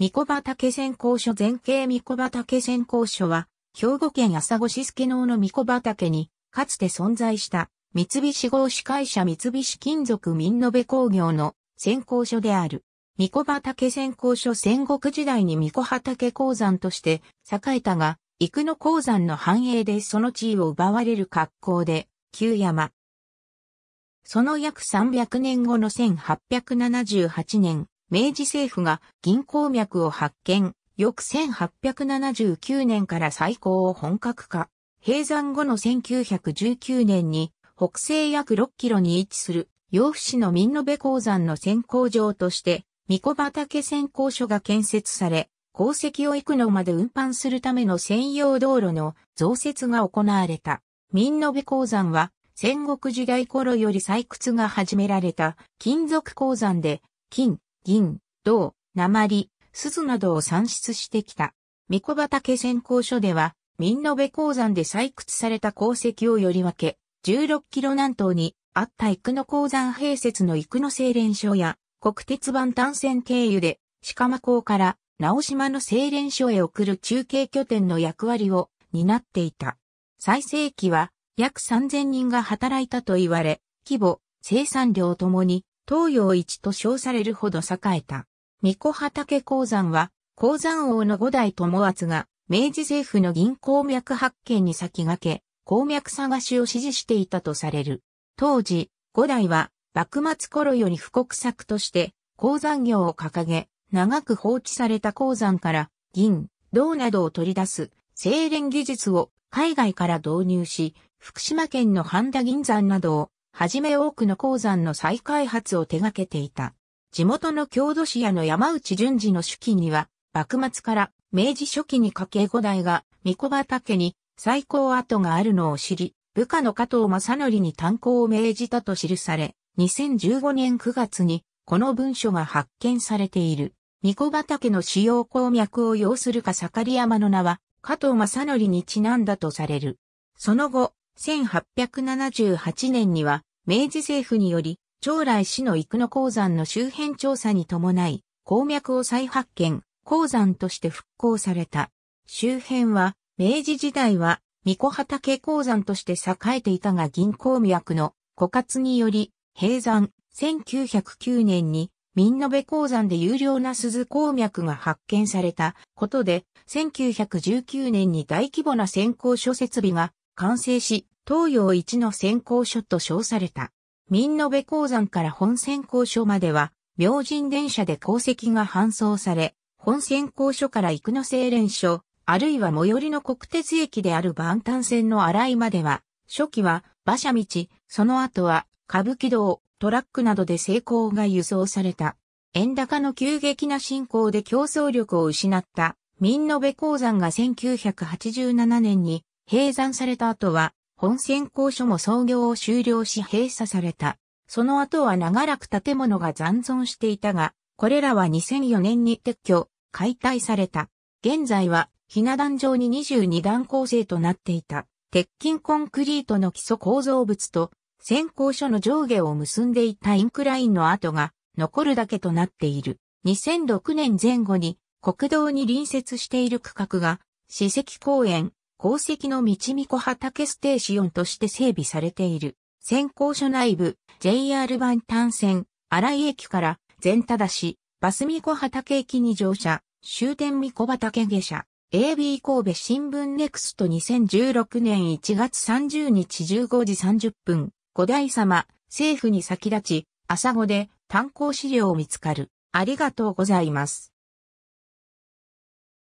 三子畑先行所前景三子畑先行所は、兵庫県朝越助能の三子畑に、かつて存在した、三菱合資会社三菱金属民延工業の先行所である。三子畑先行所戦国時代に三子畑鉱山として栄えたが、幾野鉱山の繁栄でその地位を奪われる格好で、旧山。その約300年後の1878年、明治政府が銀鉱脈を発見、翌1879年から再興を本格化。閉山後の1919年に北西約6キロに位置する洋府市の民延鉱山の先行場として、三子畑先行所が建設され、鉱石を行くのまで運搬するための専用道路の増設が行われた。民延鉱山は戦国時代頃より採掘が始められた金属鉱山で、金、銀、銅、鉛、鈴などを産出してきた。三子畑選行所では、民延鉱山で採掘された鉱石をより分け、16キロ南東にあった幾野鉱山併設の幾野精錬所や、国鉄版単線経由で、鹿間港から直島の精錬所へ送る中継拠点の役割を担っていた。最盛期は約3000人が働いたと言われ、規模、生産量ともに東洋一と称されるほど栄えた。三子畑鉱山は、鉱山王の五代友厚が、明治政府の銀鉱脈発見に先駆け、鉱脈探しを支持していたとされる。当時、五代は、幕末頃より布告作として、鉱山業を掲げ、長く放置された鉱山から、銀、銅などを取り出す、精錬技術を海外から導入し、福島県の半田銀山などをはじめ多くの鉱山の再開発を手掛けていた。地元の郷土史屋の山内淳二の手記には、幕末から明治初期に家計五代が御子畑に最高跡があるのを知り、部下の加藤正則に炭鉱を命じたと記され、2015年9月にこの文書が発見されている。御子畑の主要鉱脈を要するか盛り山の名は、加藤正則にちなんだとされる。その後、1878年には、明治政府により、将来市の生野鉱山の周辺調査に伴い、鉱脈を再発見、鉱山として復興された。周辺は、明治時代は、三子畑鉱山として栄えていたが銀鉱脈の枯渇により、閉山、1909年に、民延鉱山で有料な鈴鉱脈が発見されたことで、1919年に大規模な先行諸設備が完成し、東洋一の先行所と称された。民延鉱山から本先行所までは、明神電車で鉱石が搬送され、本先行所から生野精錬所、あるいは最寄りの国鉄駅である万端線の荒井までは、初期は馬車道、その後は歌舞伎道、トラックなどで成功が輸送された。円高の急激な進行で競争力を失った、民延鉱山が1987年に閉山された後は、本選校所も創業を終了し閉鎖された。その後は長らく建物が残存していたが、これらは2004年に撤去、解体された。現在は、ひな壇上に22段構成となっていた。鉄筋コンクリートの基礎構造物と、先行所の上下を結んでいたインクラインの跡が残るだけとなっている。2006年前後に国道に隣接している区画が史跡公園、鉱石の道見子畑ステーションとして整備されている。先行所内部、JR 版単線、荒井駅から、善田市、バス見子畑駅に乗車、終点見子畑下車。AB 神戸新聞ネクスト2016年1月30日15時30分、五代様、政府に先立ち、朝語で、炭鉱資料を見つかる。ありがとうございます。